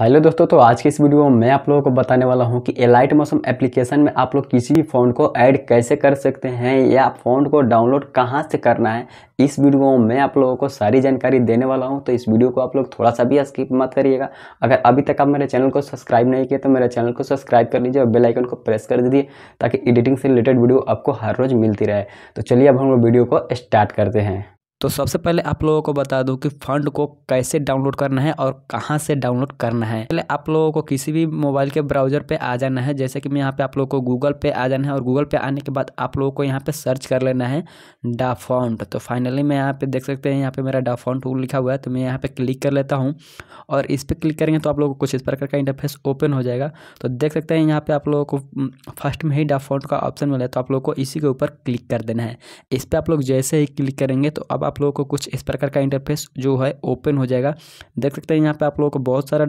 hello दोस्तों तो आज के इस वीडियो में मैं आप लोगों को बताने वाला हूं कि एलाइट मौसम एप्लीकेशन में आप लोग किसी भी फ़ोन को ऐड कैसे कर सकते हैं या फ़ोन को डाउनलोड कहां से करना है इस वीडियो में मैं आप लोगों को सारी जानकारी देने वाला हूं तो इस वीडियो को आप लोग थोड़ा सा भी स्किप मत करिएगा अगर अभी तक आप मेरे चैनल को सब्सक्राइब नहीं किया तो मेरे चैनल को सब्सक्राइब कर लीजिए और बेलाइकन को प्रेस कर दीजिए ताकि एडिटिंग से रिलेटेड वीडियो आपको हर रोज़ मिलती रहे तो चलिए अब हम लोग वीडियो को स्टार्ट करते हैं तो सबसे पहले आप लोगों को बता दूं कि फंड को कैसे डाउनलोड करना है और कहाँ से डाउनलोड करना है पहले आप लोगों को किसी भी मोबाइल के ब्राउजर पे आ जाना है जैसे कि मैं यहाँ पे आप लोगों को गूगल पे आ जाना है और गूगल पे आने के बाद आप लोगों को यहाँ पे सर्च कर लेना है डाफॉन्ट तो फाइनली मैं यहाँ पे देख सकते हैं यहाँ पे मेरा डाफाउंट लिखा हुआ है तो मैं यहाँ पे क्लिक कर लेता हूँ और इस पर क्लिक करेंगे तो आप लोगों को कुछ इस प्रकार का इंटरफेस ओपन हो जाएगा तो देख सकते हैं यहाँ पे आप लोगों को फर्स्ट में ही डाफॉन्ट का ऑप्शन मिला है तो आप लोग को इसी के ऊपर क्लिक कर देना है इस पर आप लोग जैसे ही क्लिक करेंगे तो अब आप आप लोगों को कुछ इस प्रकार का इंटरफेस जो है ओपन हो जाएगा देख सकते हैं यहाँ पे आप लोगों को बहुत सारा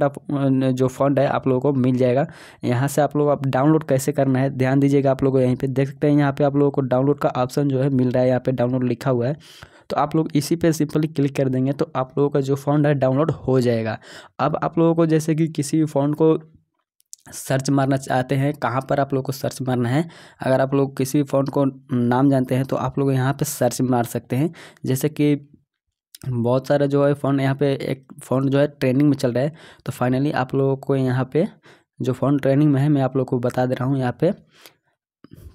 जो फंड है आप लोगों को मिल जाएगा यहाँ से आप लोग आप डाउनलोड कैसे करना है ध्यान दीजिएगा आप लोगों को यहीं पर देख सकते हैं यहाँ पर आप लोगों को डाउनलोड का ऑप्शन जो है मिल रहा है यहाँ पर डाउनलोड लिखा हुआ है तो आप लोग इसी पे सिंपली क्लिक कर देंगे तो आप लोगों का जो फंड है डाउनलोड हो जाएगा अब आप लोगों को जैसे कि किसी भी फॉन्ड को सर्च मारना चाहते हैं कहाँ पर आप लोग को सर्च मारना है अगर आप लोग किसी भी फ़ोन को नाम जानते हैं तो आप लोग यहाँ पे सर्च मार सकते हैं जैसे कि बहुत सारा जो है फ़ोन यहाँ पे एक फोन जो है ट्रेनिंग में चल रहा है तो फाइनली आप लोगों को यहाँ पे जो फ़ोन ट्रेनिंग में है मैं आप लोग को बता दे रहा हूँ यहाँ पे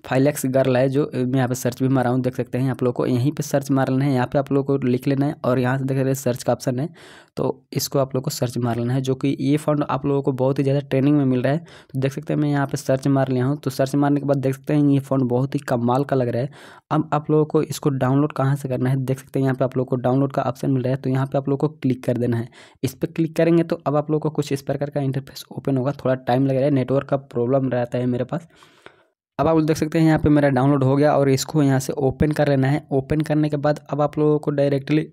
फाइलेक्स गर्ल है जो मैं यहाँ पे सर्च भी मारा हूँ देख सकते हैं आप लोग को यहीं पे सर्च मार लेना है यहाँ पे आप लोग को लिख लेना है और यहाँ से देख रहे सर्च का ऑप्शन है तो इसको आप लोग को सर्च मार लेना है जो कि ये फंड आप लोगों को बहुत ही ज़्यादा ट्रेनिंग में मिल रहा है तो देख सकते हैं मैं यहाँ पर सर्च मार लिया हूँ तो सर्च मारने के बाद देख सकते हैं ये फंड बहुत ही कमाल का लग रहा है अब आप लोगों को इसको डाउनलोड कहाँ से करना है देख सकते हैं यहाँ पर आप लोग को डाउनलोड का ऑप्शन मिल रहा है तो यहाँ पर आप लोग को क्लिक कर देना है इस पर क्लिक करेंगे तो अब आप लोग को कुछ इस प्रकार का इंटरफेस ओपन होगा थोड़ा टाइम लग रहा है नेटवर्क का प्रॉब्लम रहता है मेरे पास अब आप लोग देख सकते हैं यहाँ पे मेरा डाउनलोड हो गया और इसको यहाँ से ओपन कर लेना है ओपन करने के बाद अब आप लोगों को डायरेक्टली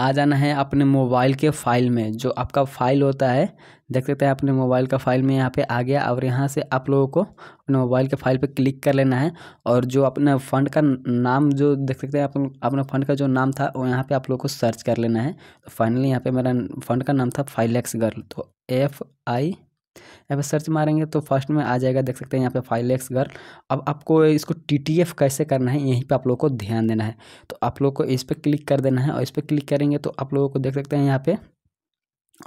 आ जाना है अपने मोबाइल के फाइल में जो आपका फाइल होता है देख सकते हैं अपने मोबाइल का फाइल में यहाँ पे आ गया और यहाँ से आप लोगों को अपने मोबाइल के फाइल पे क्लिक कर लेना है और जो अपने फ़ंड का नाम जो देख सकते हैं अपन अपने फ़ंड का जो नाम था वो यहाँ पे आप लोगों को सर्च कर लेना है तो फाइनली यहाँ पे मेरा फ़ंड का नाम था फाइलेक्स गर्ल तो एफ आई यहाँ पर सर्च मारेंगे तो फर्स्ट में आ जाएगा देख सकते हैं यहाँ पे फाइल एक्स गर्ल अब आपको इसको टी टी एफ कैसे करना है यहीं पे आप लोगों को ध्यान देना है तो आप लोगों को इस पर क्लिक कर देना है और इस पर क्लिक करेंगे तो आप लोगों को देख सकते हैं यहाँ पे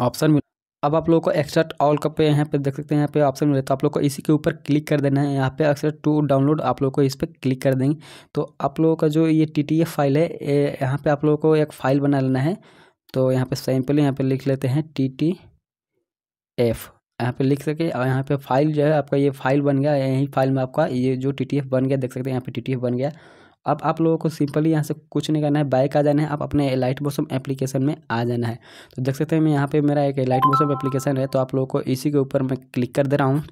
ऑप्शन मिल अब आप लोगों को एक्स्ट्रा ऑल का पे यहाँ पे देख सकते हैं यहाँ पे ऑप्शन मिले तो आप लोग को इसी के ऊपर क्लिक कर देना है यहाँ पे एक्सट्रैक्ट टू डाउनलोड आप लोग को इस पर क्लिक कर देंगे तो आप लोगों का जो ये टी टी एफ फाइल है यहाँ पे आप लोगों को एक फाइल बना लेना है तो यहाँ पे सैम्पल यहाँ पे लिख लेते हैं टी टी एफ यहाँ पे लिख सके और यहाँ पे फाइल जो है आपका ये फाइल बन गया यही फाइल में आपका ये जो टी बन गया देख सकते हैं यहाँ पे टी बन गया अब आप लोगों को सिंपली यहाँ से कुछ नहीं करना है बाइक आ जाना है आप अपने लाइट मौसम एप्लीकेशन में आ जाना है तो देख सकते हैं मैं यहाँ पे मेरा एक लाइट मौसम एप्लीकेशन है तो आप लोगों को इसी के ऊपर मैं क्लिक कर दे रहा हूँ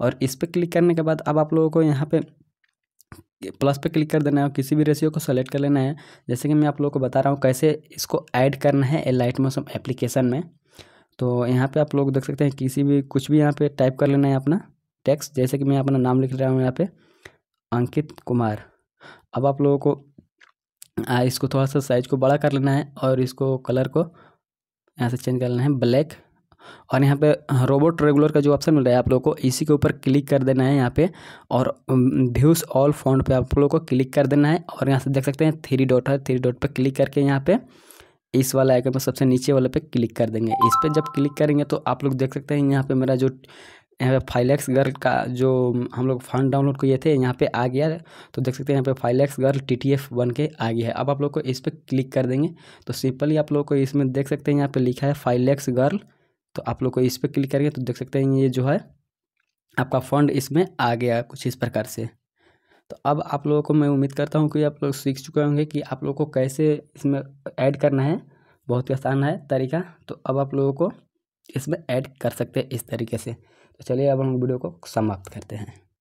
और इस पर क्लिक करने के बाद अब आप लोगों को यहाँ पे प्लस पे क्लिक कर देना है और किसी भी रेशियो को सेलेक्ट कर लेना है जैसे कि मैं आप लोगों को बता रहा हूँ कैसे इसको ऐड करना है लाइट मौसम एप्लीकेशन में तो यहाँ पे आप लोग देख सकते हैं किसी भी कुछ भी यहाँ पे टाइप कर लेना है अपना टेक्स्ट जैसे कि मैं अपना नाम लिख रहा हूँ यहाँ पे अंकित कुमार अब आप लोगों को इसको थोड़ा सा साइज को बड़ा कर लेना है और इसको कलर को यहाँ से चेंज कर लेना है ब्लैक और यहाँ पे रोबोट रेगुलर का जो ऑप्शन मिल रहा है आप लोगों को इसी के ऊपर क्लिक कर देना है यहाँ पे और व्यूज़ ऑल फॉन्ट पे आप लोगों को क्लिक कर देना है और यहाँ से देख सकते हैं थ्री डॉट है थ्री डॉट पे क्लिक करके यहाँ पे इस वाला आइकन पर सबसे नीचे वाले पे क्लिक कर देंगे इस पर जब क्लिक करेंगे तो आप लोग देख सकते हैं यहाँ पे मेरा जो यहाँ पे फाइलेक्स गर्ल का जो हम लोग फंड डाउनलोड किए थे यहाँ पे आ गया तो देख सकते हैं यहाँ पे फाइलेक्स गर्ल टी टी एफ बन के आ गया है अब आप लोग को इस पर क्लिक कर देंगे तो सिंपली आप लोग को इसमें देख सकते हैं यहाँ पर लिखा है फाइलेक्स गर्ल तो आप लोग को इस पर क्लिक करेंगे तो देख सकते हैं ये जो है आपका फंड इसमें आ गया कुछ इस प्रकार से तो अब आप लोगों को मैं उम्मीद करता हूँ कि आप लोग सीख चुके होंगे कि आप लोगों को कैसे इसमें ऐड करना है बहुत ही आसान है तरीका तो अब आप लोगों को इसमें ऐड कर सकते हैं इस तरीके से तो चलिए अब हम वीडियो को समाप्त करते हैं